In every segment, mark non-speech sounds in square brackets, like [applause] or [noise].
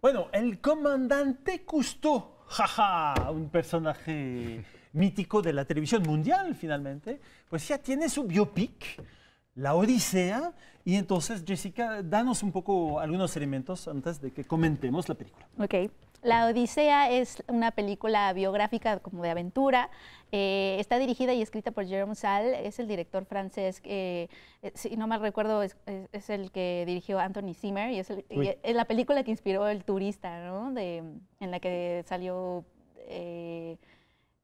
Bueno, el comandante Cousteau, jaja, un personaje mítico de la televisión mundial finalmente, pues ya tiene su biopic, La Odisea, y entonces Jessica, danos un poco algunos elementos antes de que comentemos la película. Ok. La Odisea es una película biográfica como de aventura. Eh, está dirigida y escrita por Jerome Salle, es el director francés, eh, si no mal recuerdo, es, el que dirigió Anthony Zimmer y es, es, la película que inspiró El Turista, ¿no? De, en la que salió... Eh,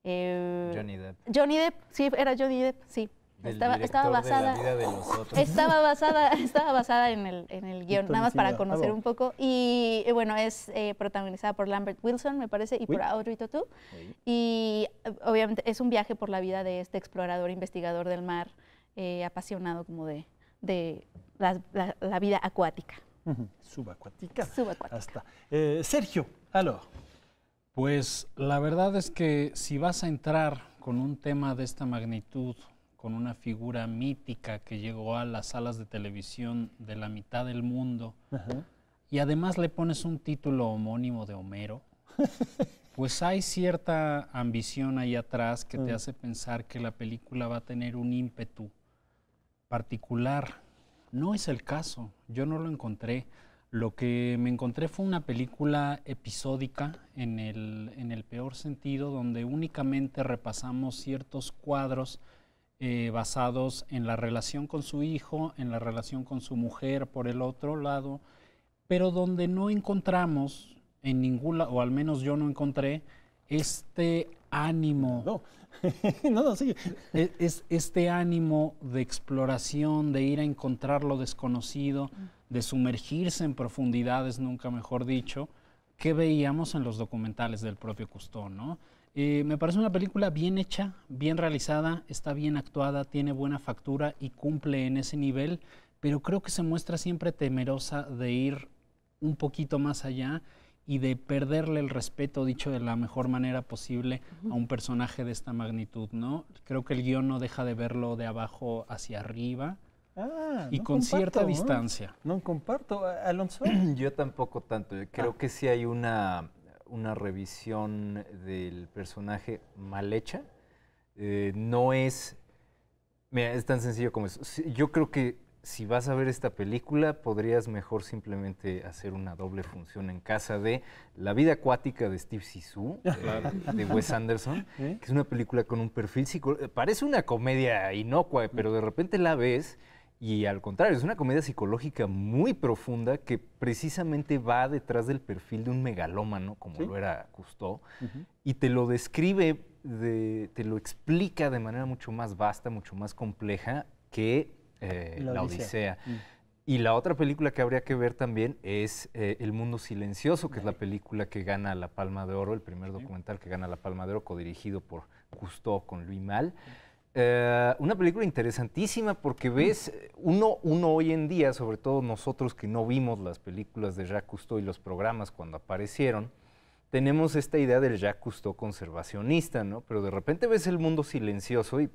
eh, Johnny Depp. Johnny Depp, sí, era Johnny Depp, sí estaba, estaba basada, de la Estaba [laughs] basada, estaba basada en el, en el guión, nada más para conocer un poco. Y bueno, es eh, protagonizada por Lambert Wilson, me parece, y por Audrey Tautou. Y obviamente es un viaje por la vida de este explorador, investigador del mar, eh, apasionado como de, de la, vida acuática. Subacuática. Hasta. Eh, Sergio, aló. Pues la verdad es que si vas a entrar con un tema de esta magnitud con una figura mítica que llegó a las salas de televisión de la mitad del mundo, y además le pones un título homónimo de Homero, [laughs] pues hay cierta ambición ahí atrás que te mm. hace pensar que la película va a tener un ímpetu particular. No es el caso, yo no lo encontré. Lo que me encontré fue una película episódica en el, en el peor sentido, donde únicamente repasamos ciertos cuadros eh, basados en la relación con su hijo, en la relación con su mujer por el otro lado, pero donde no encontramos en ninguna, o al menos yo no encontré, este ánimo. No, [laughs] e, Es, este ánimo de exploración, de ir a encontrar lo desconocido, de sumergirse en profundidades, nunca mejor dicho, que veíamos en los documentales del propio Cousteau, eh, me parece una película bien hecha, bien realizada, está bien actuada, tiene buena factura y cumple en ese nivel, pero creo que se muestra siempre temerosa de ir un poquito más allá y de perderle el respeto, dicho de la mejor manera posible, a un personaje de esta magnitud, ¿no? Creo que el guión no deja de verlo de abajo hacia arriba ah, y con cierta distancia. No comparto, Alonso. [clears throat] yo tampoco tanto, eh, creo ah. que sí hay una una revisión del personaje mal hecha. Eh, no es. Mira, es tan sencillo como eso. Yo creo que si vas a ver esta película, podrías mejor simplemente hacer una doble función en casa de La vida acuática de Steve Sisu, [laughs] eh, de Wes Anderson, [laughs] ¿Eh? que es una película con un perfil psicológico. Parece una comedia inocua, pero mm. de repente la ves y al contrario, es una comedia psicológica muy profunda que precisamente va detrás del perfil de un megalómano, como lo era Cousteau, y te lo describe, te lo explica de manera mucho más vasta, mucho más compleja que eh, La Odisea. Mm. Y la otra película que habría que ver también es eh, El Mundo Silencioso, que es la película que gana la Palma de Oro, el primer documental que gana la Palma de Oro, codirigido por Cousteau con Luis Mal. Eh, una película interesantísima porque ves, eh, uno, uno hoy en día, sobre todo nosotros que no vimos las películas de Jacques Cousteau y los programas cuando aparecieron, tenemos esta idea del Jacques Cousteau conservacionista, ¿no? Pero de repente ves el mundo silencioso y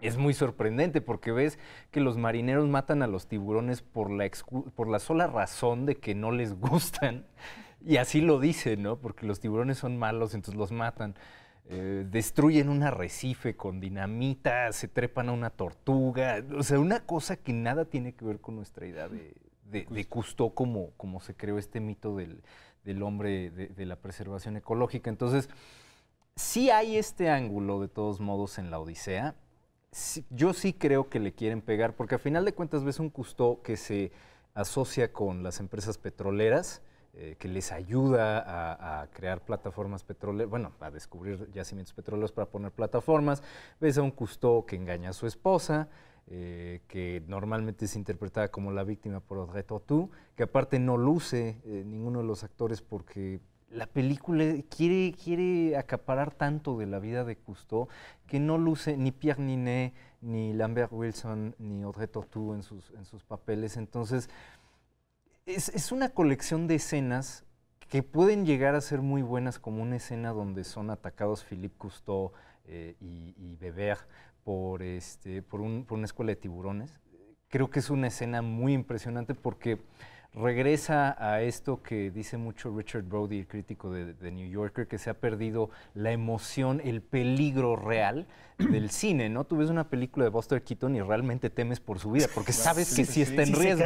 es muy sorprendente porque ves que los marineros matan a los tiburones por la, por la sola razón de que no les gustan. [laughs] Y así lo dicen, ¿no? Porque los tiburones son malos, entonces los matan. Eh, destruyen un arrecife con dinamita, se trepan a una tortuga, o sea, una cosa que nada tiene que ver con nuestra idea de, de, como, como se creó este mito del, hombre de, la preservación ecológica. Entonces, sí hay este ángulo de todos modos en la Odisea. yo sí creo que le quieren pegar, porque a final de cuentas ves un Custó que se asocia con las empresas petroleras eh, que les ayuda a, crear plataformas petroleras, bueno, a descubrir yacimientos petroleros para poner plataformas. Ves a un custo que engaña a su esposa, eh, que normalmente es interpretada como la víctima por Audrey Tautou, que aparte no luce eh, ninguno de los actores porque la película quiere, quiere acaparar tanto de la vida de Cousteau que no luce ni Pierre Ninet, ni Lambert Wilson, ni Audrey Tautou en sus, en sus papeles. Entonces, es, una colección de escenas que pueden llegar a ser muy buenas, como una escena donde son atacados Philippe Cousteau eh, y, y Beber por, este, por, por una escuela de tiburones. Creo que es una escena muy impresionante porque regresa a esto que dice mucho Richard Brody, el crítico de, New Yorker, que se ha perdido la emoción, el peligro real del [clears throat] cine, ¿no? Tú ves una película de Buster Keaton y realmente temes por su vida, porque sabes que si está en riesgo.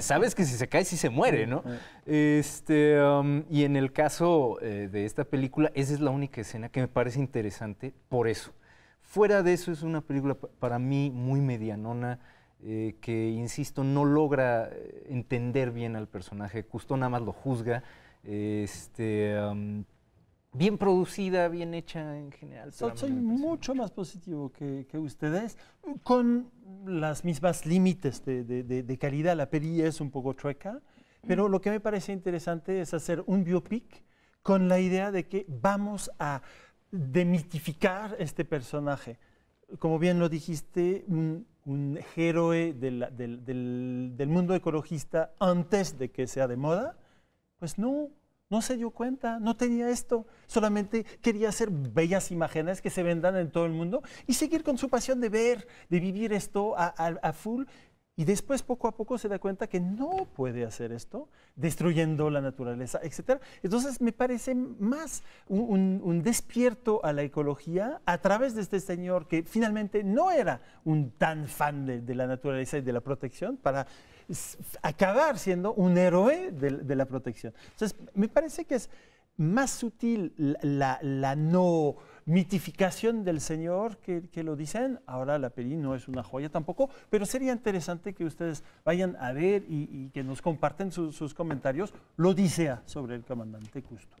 sabes que si se cae, sí se muere, ¿no? Este, um, y en el caso eh, de esta película, esa es la única escena que me parece interesante por eso. Fuera de eso, es una película para mí muy medianona eh, que, insisto, no logra eh, entender bien al personaje. justo nada más lo juzga. Este, bien producida, bien hecha en general. So, soy mucho más positivo que, ustedes, con las mismas límites de, calidad. La peli es un poco chueca, pero mm. lo que me parece interesante es hacer un biopic con la idea de que vamos a demitificar este personaje como bien lo dijiste, un, héroe del, mundo ecologista antes de que sea de moda, pues no, no se dio cuenta, no tenía esto, solamente quería hacer bellas imágenes que se vendan en todo el mundo y seguir con su pasión de ver, de vivir esto a full y después poco a poco se da cuenta que no puede hacer esto, destruyendo la naturaleza, etc. Entonces me parece más un, despierto a la ecología a través de este señor que finalmente no era un tan fan de, la naturaleza y de la protección para acabar siendo un héroe de, de la protección. Entonces me parece que es más sutil la, no mitificación del Señor que, lo dicen. Ahora la peli no es una joya tampoco, pero sería interesante que ustedes vayan a ver y, que nos comparten sus comentarios. Lo dicea sobre el comandante Custo.